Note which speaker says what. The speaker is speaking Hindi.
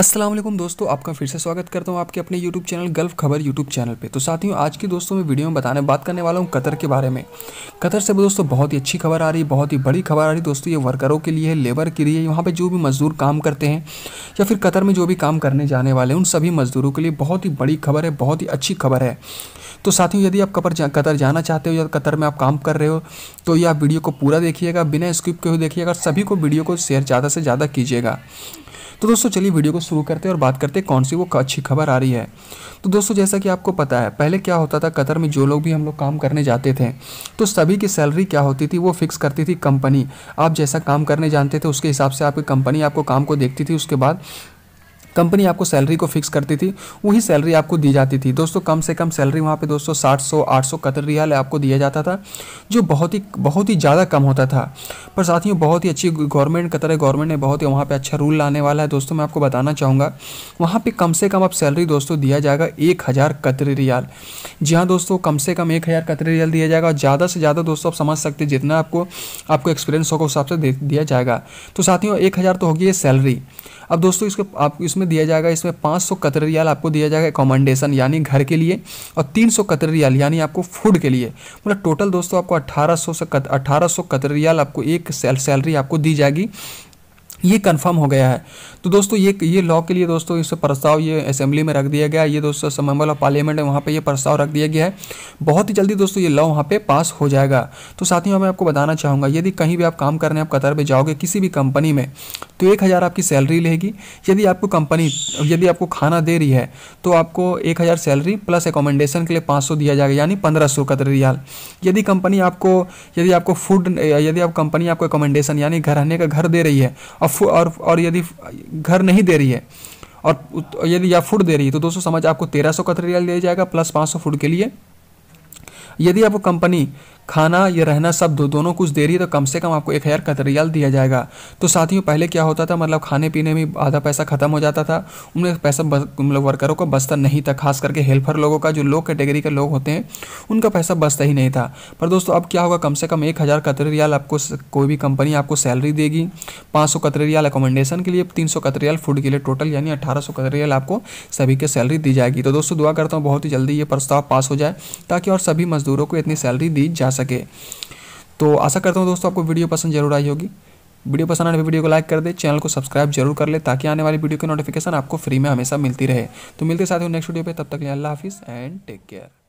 Speaker 1: असलम दोस्तों आपका फिर से स्वागत करता हूँ आपके अपने YouTube channel Gulf Khabar YouTube channel पे तो साथियों आज की दोस्तों में वीडियो में बताने बात करने वाला हूँ कतर के बारे में कतर से दोस्तों बहुत ही अच्छी खबर आ रही है बहुत ही बड़ी खबर आ रही है दोस्तों ये वर्करों के लिए है लेबर के लिए वहाँ पर जो भी मजदूर काम करते हैं या फिर कतर में जो भी काम करने जाने वाले हैं उन सभी मजदूरों के लिए बहुत ही बड़ी खबर है बहुत ही अच्छी खबर है तो साथियों यदि आप कतर जा, कतर जाना चाहते हो या कतर में आप काम कर रहे हो तो ये आप वीडियो को पूरा देखिएगा बिना स्किप के हुए देखिएगा सभी को वीडियो को शेयर ज़्यादा से ज़्यादा कीजिएगा तो दोस्तों चलिए वीडियो को शुरू करते हैं और बात करते हैं कौन सी वो अच्छी खबर आ रही है तो दोस्तों जैसा कि आपको पता है पहले क्या होता था कतर में जो लोग भी हम लोग काम करने जाते थे तो सभी की सैलरी क्या होती थी वो फिक्स करती थी कंपनी आप जैसा काम करने जानते थे उसके हिसाब से आपकी कंपनी आपको काम को देखती थी उसके बाद कंपनी आपको सैलरी को फिक्स करती थी वही सैलरी आपको दी जाती थी दोस्तों कम से कम सैलरी वहाँ पे दोस्तों सात सौ आठ सौ कतर रियाल आपको दिया जाता था जो बहुत ही बहुत ही ज़्यादा कम होता था पर साथियों बहुत ही अच्छी गवर्नमेंट कतर है गवर्नमेंट ने बहुत ही वहाँ पर अच्छा रूल लाने वाला है दोस्तों मैं आपको बताना चाहूँगा वहाँ पर कम से कम आप सैलरी दोस्तों दिया जाएगा एक हज़ार कतर रियाल जी हाँ दोस्तों कम से कम एक हज़ार रियाल दिया जाएगा और ज़्यादा से ज़्यादा दोस्तों आप समझ सकते जितना आपको आपको एक्सपीरियंस होगा उस हिसाब से दिया जाएगा तो साथियों एक हज़ार तो होगी ये सैलरी अब दोस्तों इसके आप इसमें इसमें दिया जाएगा इसमें पाँच सौ कतर रियाल आपको दिया जाएगा एकोमोडेशन यानी घर के लिए और तीन सौ कतर रियाल यानी आपको फूड के लिए मतलब टोटल दोस्तों आपको अट्ठारह सौ से अट्ठारह सौ कतर रियाल आपको एक सैलरी आपको दी जाएगी ये कंफर्म हो गया है तो दोस्तों ये ये लॉ के लिए दोस्तों इस प्रस्ताव ये असेंबली में रख दिया गया है ये दोस्तों असम्बल ऑफ पार्लियामेंट है वहाँ पे ये प्रस्ताव रख दिया गया है बहुत ही जल्दी दोस्तों ये लॉ वहाँ पे पास हो जाएगा तो साथियों मैं आपको बताना चाहूँगा यदि कहीं भी आप काम करने आप कतर में जाओगे किसी भी कंपनी में तो एक हज़ार आपकी सैलरी लेगी यदि आपको कंपनी यदि आपको खाना दे रही है तो आपको एक हज़ार सैलरी प्लस एकोमेंडेशन के लिए पाँच सौ दिया जाएगा यानी पंद्रह सौ कतर रियाल यदि कंपनी आपको यदि आपको फूड यदि आप कंपनी आपको एकोमेंडेशन यानी घर रहने का घर दे रही है और और और यदि घर नहीं दे रही है और यदि या फूड दे रही है तो दोस्तों समझ आपको तेरह सौ का दिया जाएगा प्लस पाँच सौ फूड के लिए यदि आपको कंपनी खाना या रहना सब दो दोनों कुछ दे रही है तो कम से कम आपको एक हज़ार का दिया जाएगा तो साथियों पहले क्या होता था मतलब खाने पीने में आधा पैसा खत्म हो जाता था उनमें पैसा मतलब वर्करों को बचता नहीं था खास करके हेल्पर लोगों का जो लो कैटेगरी के लोग होते हैं उनका पैसा बचता ही नहीं था पर दोस्तों अब क्या होगा कम से कम एक हज़ार कतरियाल आपको कोई भी कंपनी आपको सैलरी देगी पाँच सौ कतरियाल एकोमोडेशन के लिए तीन सौ कतरियाल फूड के लिए टोटल यानी अठारह सौ कतरियाल आपको सभी की सैलरी दी जाएगी तो दोस्तों दुआ करता हूँ बहुत ही जल्दी ये प्रस्ताव पास हो जाए ताकि और सभी मज़दूरों को इतनी सैलरी दी जा सके तो आशा करता हूँ दोस्तों आपको वीडियो पसंद जरूर आई होगी वीडियो पसंद आने पर वीडियो को लाइक कर दे चैनल को सब्सक्राइब जरूर कर ले ताकि आने वाली वीडियो की नोटिफिकेशन आपको फ्री में हमेशा मिलती रहे तो मिलते साथ ही नेक्स्ट वीडियो पे तब तक अल्लाह हाफिज़ एंड टेक केयर